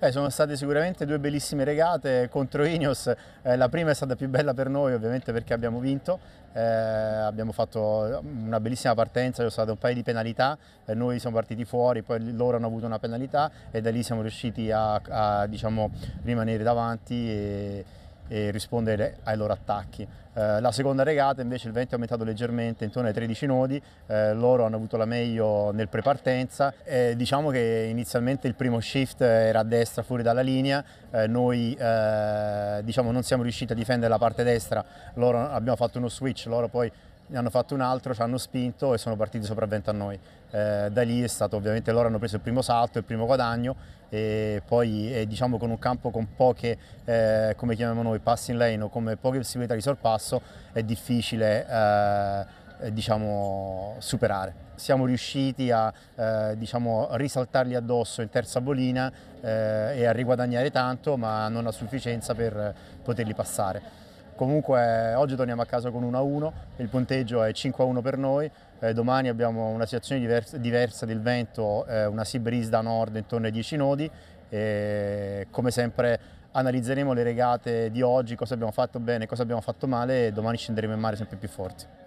Beh, sono state sicuramente due bellissime regate contro Ineos, eh, la prima è stata più bella per noi ovviamente perché abbiamo vinto, eh, abbiamo fatto una bellissima partenza, ci sono state un paio di penalità, eh, noi siamo partiti fuori, poi loro hanno avuto una penalità e da lì siamo riusciti a, a diciamo, rimanere davanti. E, e rispondere ai loro attacchi. Eh, la seconda regata invece il vento è aumentato leggermente intorno ai 13 nodi, eh, loro hanno avuto la meglio nel prepartenza, eh, diciamo che inizialmente il primo shift era a destra fuori dalla linea, eh, noi eh, diciamo non siamo riusciti a difendere la parte destra, loro abbiamo fatto uno switch, loro poi ne hanno fatto un altro, ci hanno spinto e sono partiti sopravvento a noi. Eh, da lì è stato ovviamente loro hanno preso il primo salto, il primo guadagno e poi eh, diciamo con un campo con poche, eh, come chiamiamo noi, passi lane o come poche possibilità di sorpasso è difficile eh, eh, diciamo, superare. Siamo riusciti a eh, diciamo, risaltarli addosso in terza bolina eh, e a riguadagnare tanto, ma non a sufficienza per poterli passare. Comunque oggi torniamo a casa con 1-1, il punteggio è 5-1 per noi, eh, domani abbiamo una situazione diversa, diversa del vento, eh, una sea breeze da nord intorno ai 10 nodi e come sempre analizzeremo le regate di oggi, cosa abbiamo fatto bene, cosa abbiamo fatto male e domani scenderemo in mare sempre più forti.